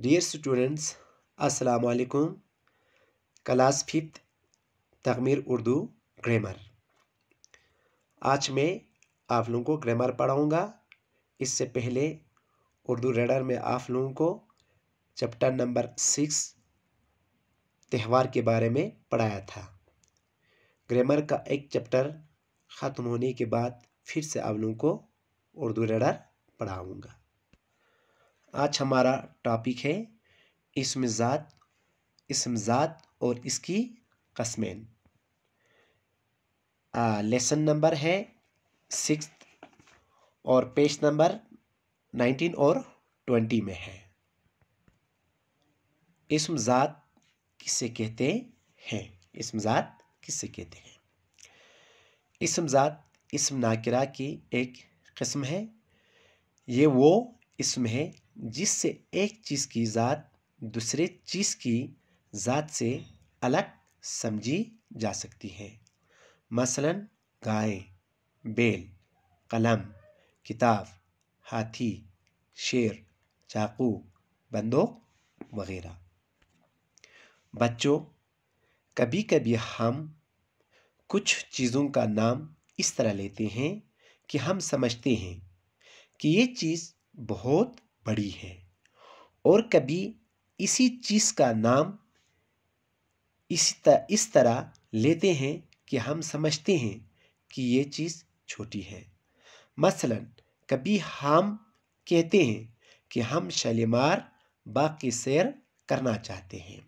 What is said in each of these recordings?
dear students अस्सलाम वालेकुम class fifth तकमीर उर्दू ग्रामर आज मैं आप लोगों को ग्रामर पढ़ाऊँगा इससे पहले उर्दू रेडर में आप लोगों को चैप्टर नंबर सिक्स त्यौहार के बारे में पढ़ाया था ग्रामर का एक चैप्टर ख़त्म होने के बाद फिर से आप लोगों को उर्दू रेडर पढ़ाऊँगा आज हमारा टॉपिक है इसमजात इसमजात और इसकी कस्में लेसन नंबर है सिक्स और पेज नंबर नाइनटीन और ट्वेंटी में है इसमजात किसे कहते हैं इसमजात किसे कहते हैं इसमजात इसम नाकिरा की एक कस्म है ये वो इसमें जिससे एक चीज़ की ज़ात दूसरे चीज़ की ज़ात से अलग समझी जा सकती है मसलन गाय बेल कलम किताब हाथी शेर चाकू बंदूक वगैरह बच्चों कभी कभी हम कुछ चीज़ों का नाम इस तरह लेते हैं कि हम समझते हैं कि ये चीज़ बहुत बड़ी है और कभी इसी चीज़ का नाम इस त, इस तरह लेते हैं कि हम समझते हैं कि ये चीज़ छोटी है मसलन कभी हम कहते हैं कि हम शालीमार बाग की सैर करना चाहते हैं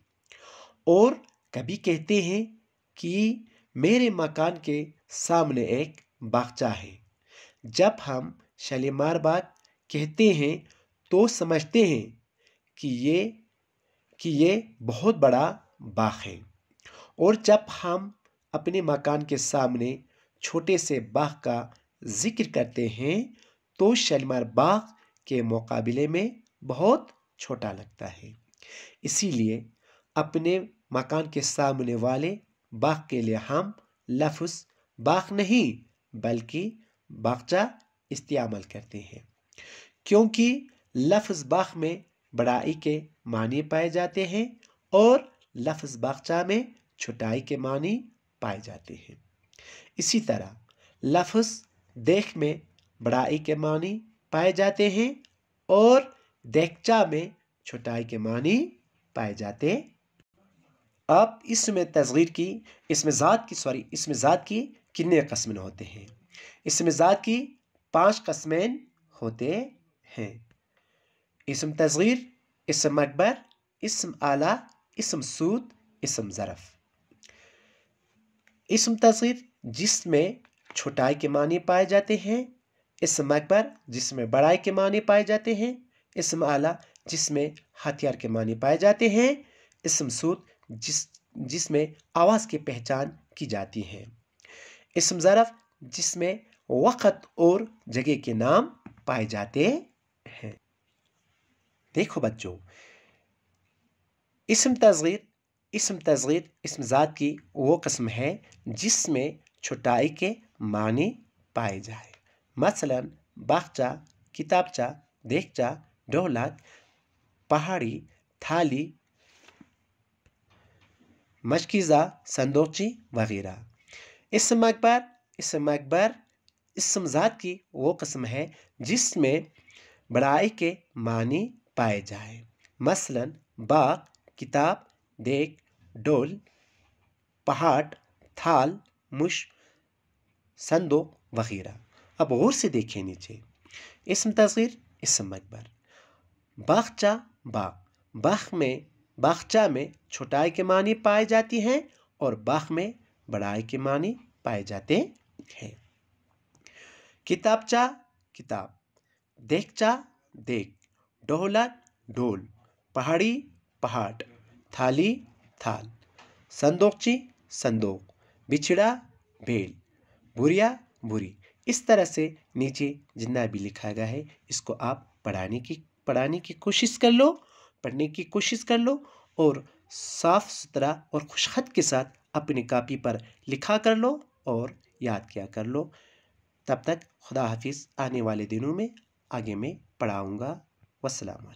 और कभी कहते हैं कि मेरे मकान के सामने एक बागचा है जब हम शालीमार बाग कहते हैं तो समझते हैं कि ये कि ये बहुत बड़ा बाग है और जब हम अपने मकान के सामने छोटे से बाग का जिक्र करते हैं तो शलमार बाग के मुकाबले में बहुत छोटा लगता है इसीलिए अपने मकान के सामने वाले बाग के लिए हम लफ्ज़ बाग नहीं बल्कि बागचा इस्तेमाल करते हैं क्योंकि लफ्ज़ बाख में बड़ाई के मानी पाए जाते हैं और लफ्ज़ बाखचा में छुटाई के मानी पाए जाते हैं इसी तरह लफ्ज़ देख में बड़ाई के मानी पाए जाते हैं और देखचा में छुटाई के मानी पाए जाते अब इसमें तस्वीर की इसमें ज़ात की सॉरी इसमें ज़ात की कितने कस्में होते हैं इसमें ज़ात की पांच कस्में होते हैं इसम तस्गीर इसम अकबर इसम आला इसम सूद इसम ज़रफ़ इसम तस्गीर जिसमें छोटाई के मानी पाए जाते हैं इसम अकबर जिसमें बड़ाई के मानी पाए जाते हैं इसम आला जिसमें हथियार के मानी पाए जाते हैं इसम सूद जिस जिसमें आवाज़ की पहचान की जाती है इसम ज़रफ़ जिसमें वक़्त और जगह के नाम पाए जाते हैं देखो बच्चों इसम तजगीर इसम तजगीर इसम ज़ात की वो कस्म है जिसमें छुटाई के मानी पाए जाए मसलन बागचा किताबचा देखचा ढोलक पहाड़ी थाली मशकीज़ा संदोची वगैरह इसम अकबर इसम अकबर इसमजात की वो कस्म है जिसमें बड़ाई के मानी पाए जाए मसलन बाग किताब देख डोल पहाड़ थाल मुश संदो वगैरह अब गौर से देखें नीचे इसम तस्वीर इसम अकबर बागचा बाग बाग में बागचा में छोटाई के मानी पाए जाती हैं और बाग में बड़ाई के मानी पाए जाते हैं किताब चा किताब देख चा देख डोहलक ढोल पहाड़ी पहाड़ थाली थाल संदोकची संदोक बिछड़ा भेल भूरिया बुरी इस तरह से नीचे जितना भी लिखा गया है इसको आप पढ़ाने की पढ़ाने की कोशिश कर लो पढ़ने की कोशिश कर लो और साफ सुथरा और खुशखत के साथ अपनी कापी पर लिखा कर लो और याद किया कर लो तब तक खुदा हाफिज़ आने वाले दिनों में आगे मैं पढ़ाऊँगा वसलम